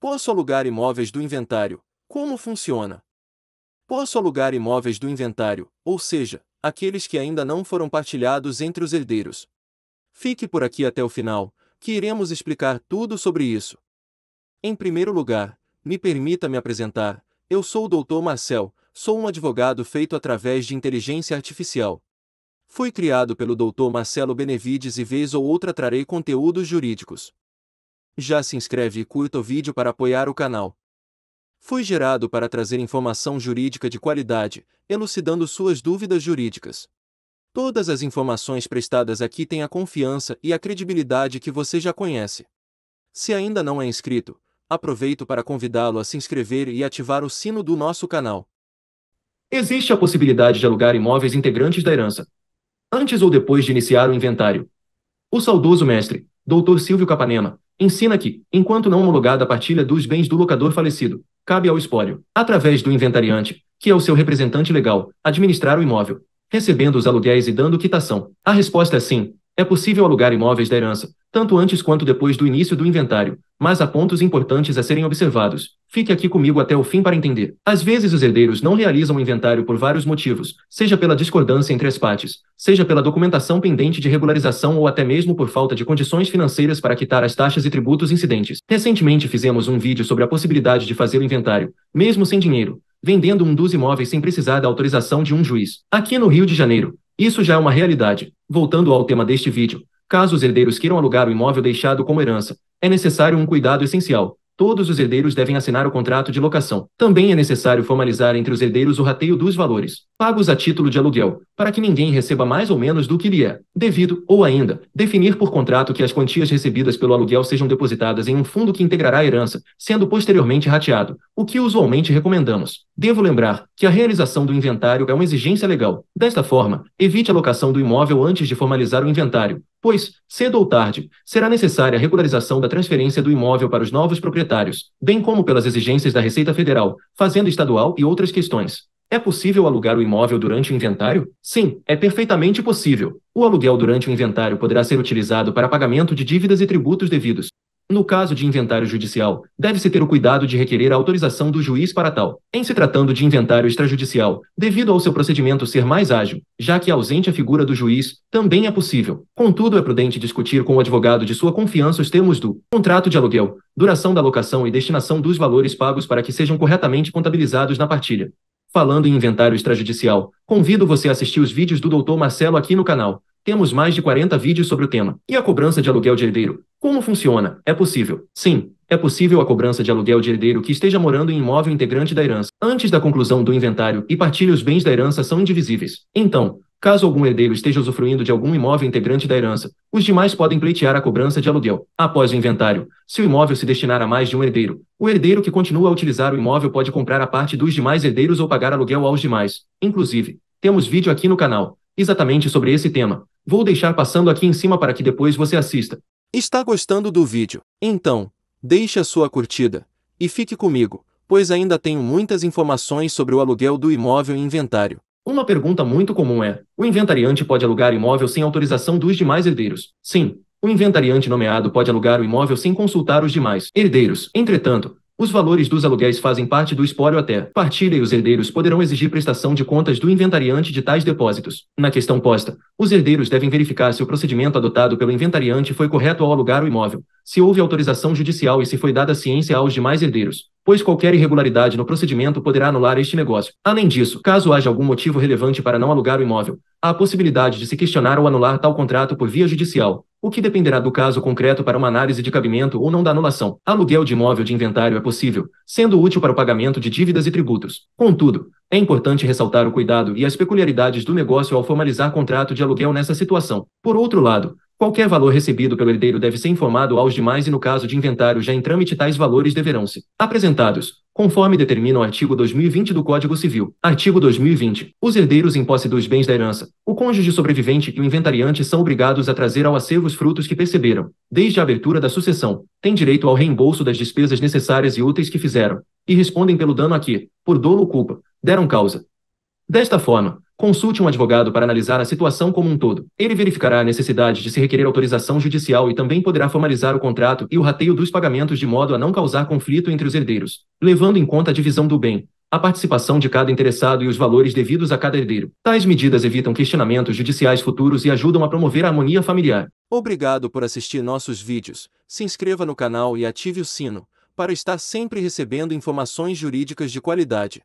Posso alugar imóveis do inventário? Como funciona? Posso alugar imóveis do inventário, ou seja, aqueles que ainda não foram partilhados entre os herdeiros. Fique por aqui até o final, que iremos explicar tudo sobre isso. Em primeiro lugar, me permita me apresentar. Eu sou o Dr. Marcel, sou um advogado feito através de inteligência artificial. Fui criado pelo Dr. Marcelo Benevides e vez ou outra trarei conteúdos jurídicos. Já se inscreve e curta o vídeo para apoiar o canal. Foi gerado para trazer informação jurídica de qualidade, elucidando suas dúvidas jurídicas. Todas as informações prestadas aqui têm a confiança e a credibilidade que você já conhece. Se ainda não é inscrito, aproveito para convidá-lo a se inscrever e ativar o sino do nosso canal. Existe a possibilidade de alugar imóveis integrantes da herança, antes ou depois de iniciar o inventário. O saudoso mestre, Dr. Silvio Capanema, Ensina que, enquanto não homologada a partilha dos bens do locador falecido, cabe ao espólio, através do inventariante, que é o seu representante legal, administrar o imóvel, recebendo os aluguéis e dando quitação. A resposta é sim. É possível alugar imóveis da herança, tanto antes quanto depois do início do inventário, mas há pontos importantes a serem observados. Fique aqui comigo até o fim para entender. Às vezes os herdeiros não realizam o inventário por vários motivos, seja pela discordância entre as partes, seja pela documentação pendente de regularização ou até mesmo por falta de condições financeiras para quitar as taxas e tributos incidentes. Recentemente fizemos um vídeo sobre a possibilidade de fazer o inventário, mesmo sem dinheiro, vendendo um dos imóveis sem precisar da autorização de um juiz. Aqui no Rio de Janeiro, isso já é uma realidade. Voltando ao tema deste vídeo, caso os herdeiros queiram alugar o imóvel deixado como herança, é necessário um cuidado essencial, Todos os herdeiros devem assinar o contrato de locação. Também é necessário formalizar entre os herdeiros o rateio dos valores, pagos a título de aluguel, para que ninguém receba mais ou menos do que lhe é devido, ou ainda, definir por contrato que as quantias recebidas pelo aluguel sejam depositadas em um fundo que integrará a herança, sendo posteriormente rateado, o que usualmente recomendamos. Devo lembrar que a realização do inventário é uma exigência legal. Desta forma, evite a locação do imóvel antes de formalizar o inventário, pois, cedo ou tarde, será necessária a regularização da transferência do imóvel para os novos proprietários, bem como pelas exigências da Receita Federal, Fazenda Estadual e outras questões. É possível alugar o imóvel durante o inventário? Sim, é perfeitamente possível. O aluguel durante o inventário poderá ser utilizado para pagamento de dívidas e tributos devidos. No caso de inventário judicial, deve-se ter o cuidado de requerer a autorização do juiz para tal. Em se tratando de inventário extrajudicial, devido ao seu procedimento ser mais ágil, já que ausente a figura do juiz, também é possível. Contudo, é prudente discutir com o advogado de sua confiança os termos do contrato de aluguel, duração da locação e destinação dos valores pagos para que sejam corretamente contabilizados na partilha. Falando em inventário extrajudicial, convido você a assistir os vídeos do Dr. Marcelo aqui no canal. Temos mais de 40 vídeos sobre o tema. E a cobrança de aluguel de herdeiro? Como funciona? É possível? Sim, é possível a cobrança de aluguel de herdeiro que esteja morando em imóvel integrante da herança. Antes da conclusão do inventário e partilha os bens da herança são indivisíveis. Então, caso algum herdeiro esteja usufruindo de algum imóvel integrante da herança, os demais podem pleitear a cobrança de aluguel. Após o inventário, se o imóvel se destinar a mais de um herdeiro, o herdeiro que continua a utilizar o imóvel pode comprar a parte dos demais herdeiros ou pagar aluguel aos demais. Inclusive, temos vídeo aqui no canal, exatamente sobre esse tema. Vou deixar passando aqui em cima para que depois você assista. Está gostando do vídeo? Então, deixe a sua curtida e fique comigo, pois ainda tenho muitas informações sobre o aluguel do imóvel e inventário. Uma pergunta muito comum é: o inventariante pode alugar imóvel sem autorização dos demais herdeiros? Sim, o inventariante nomeado pode alugar o imóvel sem consultar os demais herdeiros. Entretanto, os valores dos aluguéis fazem parte do espólio até partilha e os herdeiros poderão exigir prestação de contas do inventariante de tais depósitos. Na questão posta, os herdeiros devem verificar se o procedimento adotado pelo inventariante foi correto ao alugar o imóvel, se houve autorização judicial e se foi dada ciência aos demais herdeiros, pois qualquer irregularidade no procedimento poderá anular este negócio. Além disso, caso haja algum motivo relevante para não alugar o imóvel, há a possibilidade de se questionar ou anular tal contrato por via judicial, o que dependerá do caso concreto para uma análise de cabimento ou não da anulação. Aluguel de imóvel de inventário é possível, sendo útil para o pagamento de dívidas e tributos. Contudo, é importante ressaltar o cuidado e as peculiaridades do negócio ao formalizar contrato de aluguel nessa situação. Por outro lado, Qualquer valor recebido pelo herdeiro deve ser informado aos demais e, no caso de inventário já em trâmite, tais valores deverão ser apresentados, conforme determina o artigo 2020 do Código Civil. Artigo 2020. Os herdeiros em posse dos bens da herança, o cônjuge sobrevivente e o inventariante são obrigados a trazer ao acervo os frutos que perceberam, desde a abertura da sucessão, têm direito ao reembolso das despesas necessárias e úteis que fizeram, e respondem pelo dano a que, por dolo ou culpa, deram causa. Desta forma, Consulte um advogado para analisar a situação como um todo. Ele verificará a necessidade de se requerer autorização judicial e também poderá formalizar o contrato e o rateio dos pagamentos de modo a não causar conflito entre os herdeiros, levando em conta a divisão do bem, a participação de cada interessado e os valores devidos a cada herdeiro. Tais medidas evitam questionamentos judiciais futuros e ajudam a promover a harmonia familiar. Obrigado por assistir nossos vídeos. Se inscreva no canal e ative o sino para estar sempre recebendo informações jurídicas de qualidade.